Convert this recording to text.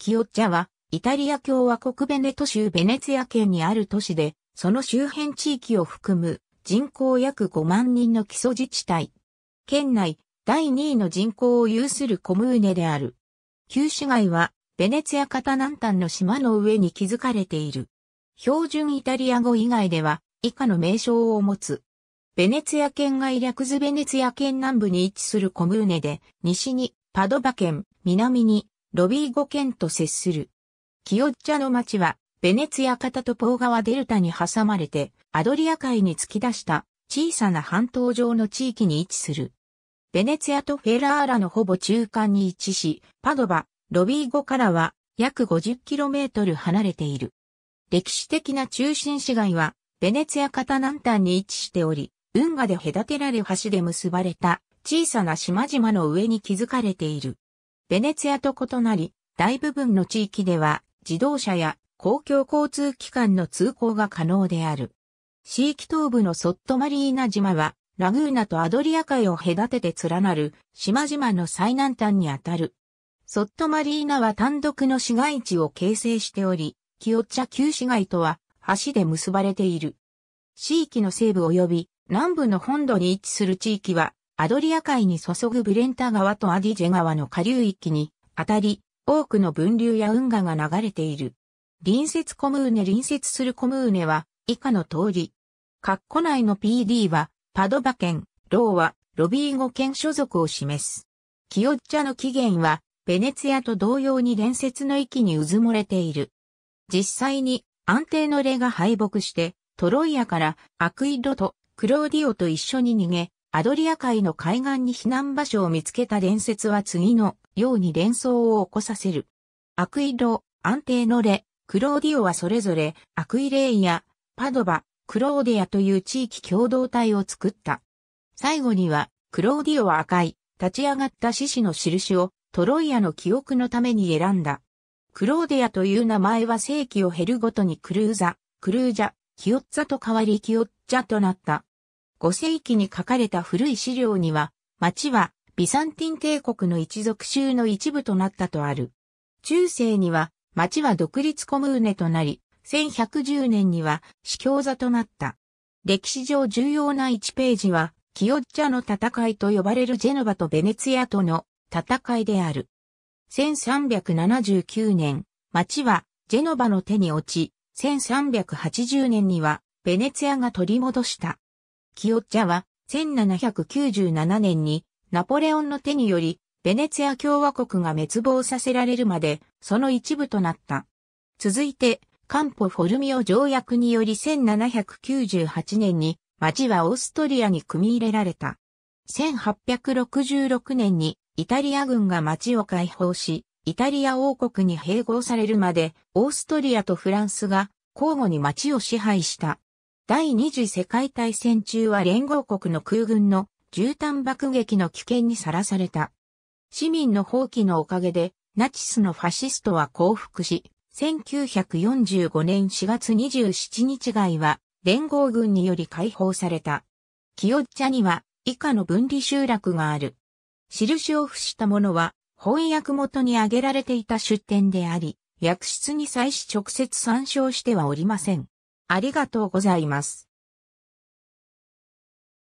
キオッジャは、イタリア共和国ベネト州ベネツィア県にある都市で、その周辺地域を含む人口約5万人の基礎自治体。県内第2位の人口を有するコムーネである。旧市街は、ベネツィア型南端の島の上に築かれている。標準イタリア語以外では、以下の名称を持つ。ベネツィア県外略図ベネツィア県南部に位置するコムーネで、西にパドバ県、南にロビー語県と接する。キオッチャの町は、ベネツィア型とポー川デルタに挟まれて、アドリア海に突き出した小さな半島上の地域に位置する。ベネツィアとフェラーラのほぼ中間に位置し、パドバ、ロビー語からは約 50km 離れている。歴史的な中心市街は、ベネツィア型南端に位置しており、運河で隔てられ橋で結ばれた小さな島々の上に築かれている。ベネツィアと異なり、大部分の地域では自動車や公共交通機関の通行が可能である。地域東部のソットマリーナ島は、ラグーナとアドリア海を隔てて連なる島々の最南端にあたる。ソットマリーナは単独の市街地を形成しており、キオッチャ旧市街とは橋で結ばれている。地域の西部及び南部の本土に位置する地域はアドリア海に注ぐブレンタ川とアディジェ川の下流域に、あたり、多くの分流や運河が流れている。隣接コムーネ隣接するコムーネは、以下の通り。括弧内の PD は、パドバ県、ローは、ロビー語県所属を示す。キヨッチャの起源は、ベネツィアと同様に伝説の域にうずもれている。実際に、安定の霊が敗北して、トロイアからアクイドとクローディオと一緒に逃げ、アドリア海の海岸に避難場所を見つけた伝説は次のように連想を起こさせる。アクイロ、安定のレ、クローディオはそれぞれアクイレイやパドバ、クローディアという地域共同体を作った。最後には、クローディオは赤い、立ち上がった獅子の印をトロイアの記憶のために選んだ。クローディアという名前は世紀を経るごとにクルーザ、クルージャ、キヨッザと変わりキヨッジャとなった。5世紀に書かれた古い資料には、町はビサンティン帝国の一族州の一部となったとある。中世には町は独立コムーネとなり、1110年には司教座となった。歴史上重要な1ページは、キオッチャの戦いと呼ばれるジェノバとベネツィアとの戦いである。1379年、町はジェノバの手に落ち、1380年にはベネツィアが取り戻した。キオッチャは、1797年にナポレオンの手により、ベネツィア共和国が滅亡させられるまで、その一部となった。続いて、カンポ・フォルミオ条約により1798年に、町はオーストリアに組み入れられた。1866年に、イタリア軍が町を解放し、イタリア王国に併合されるまで、オーストリアとフランスが交互に町を支配した。第二次世界大戦中は連合国の空軍の絨毯爆撃の危険にさらされた。市民の放棄のおかげで、ナチスのファシストは降伏し、1945年4月27日外は連合軍により解放された。キヨッチャには以下の分離集落がある。印を付したものは翻訳元に挙げられていた出典であり、訳室に際し直接参照してはおりません。ありがとうございます。